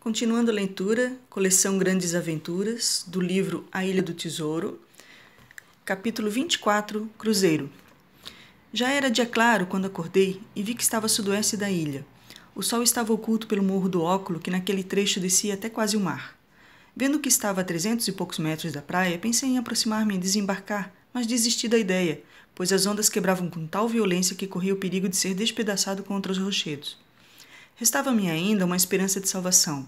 Continuando a leitura, coleção Grandes Aventuras, do livro A Ilha do Tesouro, capítulo 24 Cruzeiro. Já era dia claro quando acordei e vi que estava a sudoeste da ilha. O sol estava oculto pelo morro do óculo, que naquele trecho descia até quase o mar. Vendo que estava a trezentos e poucos metros da praia, pensei em aproximar-me e desembarcar, mas desisti da ideia, pois as ondas quebravam com tal violência que corria o perigo de ser despedaçado contra os rochedos. Restava-me ainda uma esperança de salvação.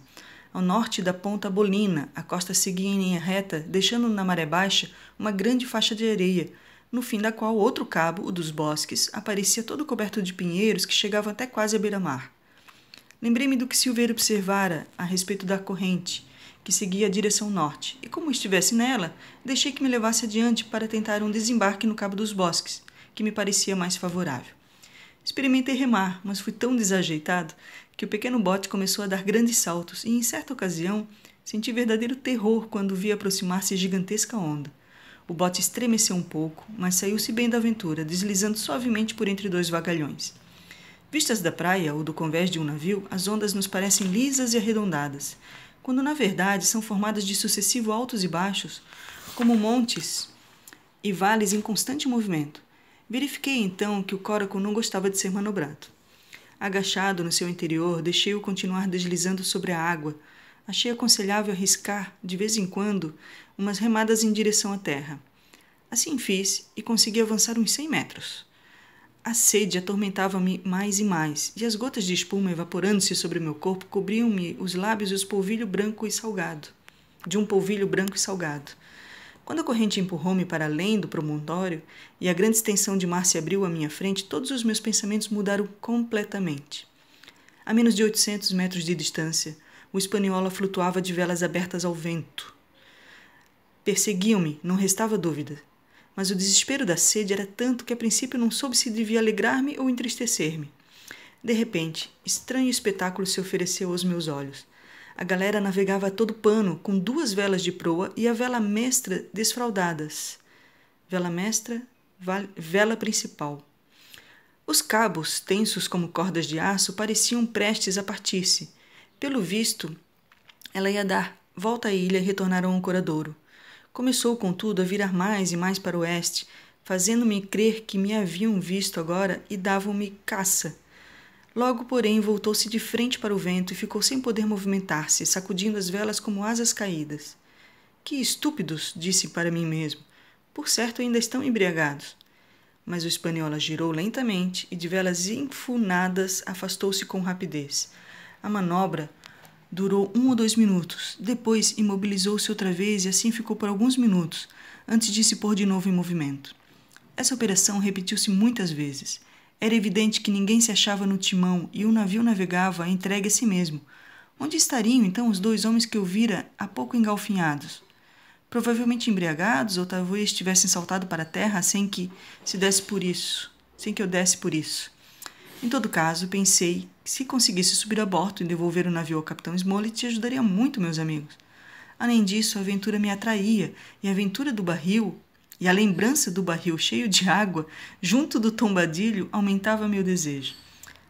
Ao norte da ponta Bolina, a costa seguia em linha reta, deixando na maré baixa uma grande faixa de areia, no fim da qual outro cabo, o dos bosques, aparecia todo coberto de pinheiros que chegavam até quase à beira-mar. Lembrei-me do que Silveira observara a respeito da corrente, que seguia a direção norte, e como estivesse nela, deixei que me levasse adiante para tentar um desembarque no Cabo dos Bosques, que me parecia mais favorável. Experimentei remar, mas fui tão desajeitado que o pequeno bote começou a dar grandes saltos e, em certa ocasião, senti verdadeiro terror quando vi aproximar-se gigantesca onda. O bote estremeceu um pouco, mas saiu-se bem da aventura, deslizando suavemente por entre dois vagalhões. Vistas da praia ou do convés de um navio, as ondas nos parecem lisas e arredondadas, quando na verdade são formadas de sucessivos altos e baixos, como montes e vales em constante movimento. Verifiquei então que o coraco não gostava de ser manobrado. Agachado no seu interior, deixei-o continuar deslizando sobre a água. Achei aconselhável arriscar, de vez em quando, umas remadas em direção à terra. Assim fiz e consegui avançar uns cem metros. A sede atormentava-me mais e mais, e as gotas de espuma evaporando-se sobre meu corpo cobriam-me os lábios e os polvilho branco e salgado. De um polvilho branco e salgado. Quando a corrente empurrou-me para além do promontório e a grande extensão de mar se abriu à minha frente, todos os meus pensamentos mudaram completamente. A menos de 800 metros de distância, o espanhola flutuava de velas abertas ao vento. Perseguiam-me, não restava dúvida. Mas o desespero da sede era tanto que a princípio não soube se devia alegrar-me ou entristecer-me. De repente, estranho espetáculo se ofereceu aos meus olhos. A galera navegava a todo pano, com duas velas de proa e a vela mestra desfraldadas. Vela mestra, vela principal. Os cabos, tensos como cordas de aço, pareciam prestes a partir-se. Pelo visto, ela ia dar volta à ilha e retornar ao ancoradouro. Começou, contudo, a virar mais e mais para o oeste, fazendo-me crer que me haviam visto agora e davam-me caça Logo, porém, voltou-se de frente para o vento e ficou sem poder movimentar-se, sacudindo as velas como asas caídas. Que estúpidos! disse para mim mesmo. Por certo, ainda estão embriagados. Mas o espanhola girou lentamente e, de velas enfunadas, afastou-se com rapidez. A manobra durou um ou dois minutos. Depois, imobilizou-se outra vez e assim ficou por alguns minutos, antes de se pôr de novo em movimento. Essa operação repetiu-se muitas vezes. Era evidente que ninguém se achava no timão e o navio navegava entregue a si mesmo. Onde estariam então os dois homens que eu vira há pouco engalfinhados? Provavelmente embriagados, ou talvez tivessem saltado para a terra sem que se desse por isso, sem que eu desse por isso. Em todo caso, pensei que se conseguisse subir a bordo e devolver o navio ao capitão Smollett, ajudaria muito meus amigos. Além disso, a aventura me atraía, e a aventura do barril e a lembrança do barril cheio de água junto do tombadilho aumentava meu desejo.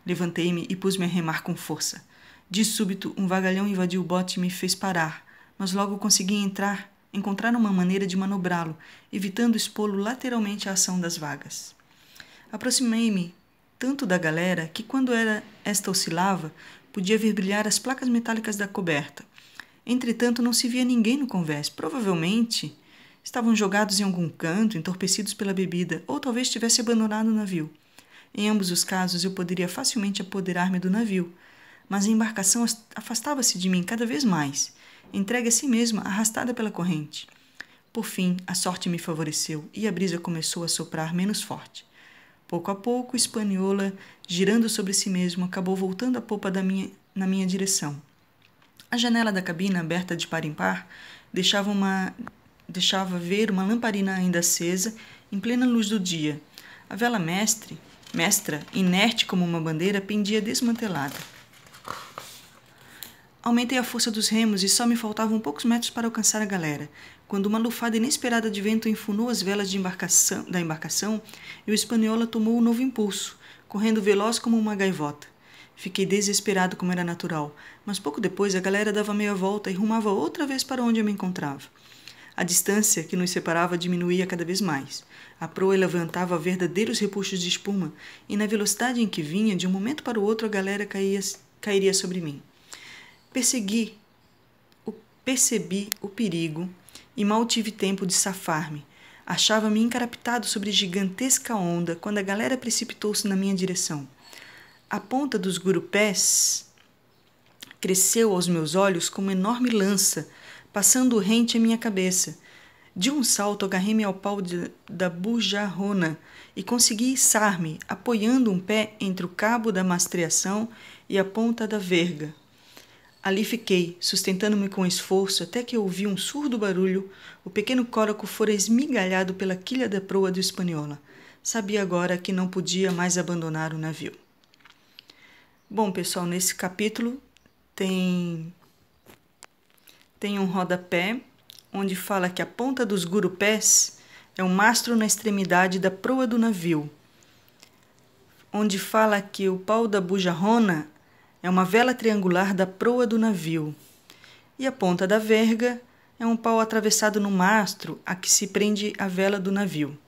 Levantei-me e pus-me a remar com força. De súbito, um vagalhão invadiu o bote e me fez parar, mas logo consegui entrar, encontrar uma maneira de manobrá-lo, evitando expô-lo lateralmente à ação das vagas. Aproximei-me tanto da galera que, quando era esta oscilava, podia ver brilhar as placas metálicas da coberta. Entretanto, não se via ninguém no convés. Provavelmente Estavam jogados em algum canto, entorpecidos pela bebida, ou talvez tivesse abandonado o navio. Em ambos os casos, eu poderia facilmente apoderar-me do navio, mas a embarcação afastava-se de mim cada vez mais, entregue a si mesma, arrastada pela corrente. Por fim, a sorte me favoreceu e a brisa começou a soprar menos forte. Pouco a pouco, Espanhola, girando sobre si mesmo, acabou voltando a popa minha, na minha direção. A janela da cabina, aberta de par em par, deixava uma deixava ver uma lamparina ainda acesa, em plena luz do dia. A vela mestre, mestra, inerte como uma bandeira, pendia desmantelada. Aumentei a força dos remos e só me faltavam poucos metros para alcançar a galera, quando uma lufada inesperada de vento enfunou as velas embarcação, da embarcação e o espanhola tomou um novo impulso, correndo veloz como uma gaivota. Fiquei desesperado como era natural, mas pouco depois a galera dava meia volta e rumava outra vez para onde eu me encontrava. A distância que nos separava diminuía cada vez mais. A proa levantava verdadeiros repuxos de espuma, e na velocidade em que vinha, de um momento para o outro, a galera caía, cairia sobre mim. Persegui, o, percebi o perigo e mal tive tempo de safar-me. Achava-me encarapitado sobre gigantesca onda quando a galera precipitou-se na minha direção. A ponta dos gurupés cresceu aos meus olhos como uma enorme lança passando rente à minha cabeça. De um salto, agarrei-me ao pau de, da bujarrona e consegui içar-me, apoiando um pé entre o cabo da mastreação e a ponta da verga. Ali fiquei, sustentando-me com esforço, até que ouvi um surdo barulho. O pequeno córaco fora esmigalhado pela quilha da proa do Espanhola. Sabia agora que não podia mais abandonar o navio. Bom, pessoal, nesse capítulo tem tem um rodapé onde fala que a ponta dos gurupés é um mastro na extremidade da proa do navio, onde fala que o pau da bujarrona é uma vela triangular da proa do navio, e a ponta da verga é um pau atravessado no mastro a que se prende a vela do navio.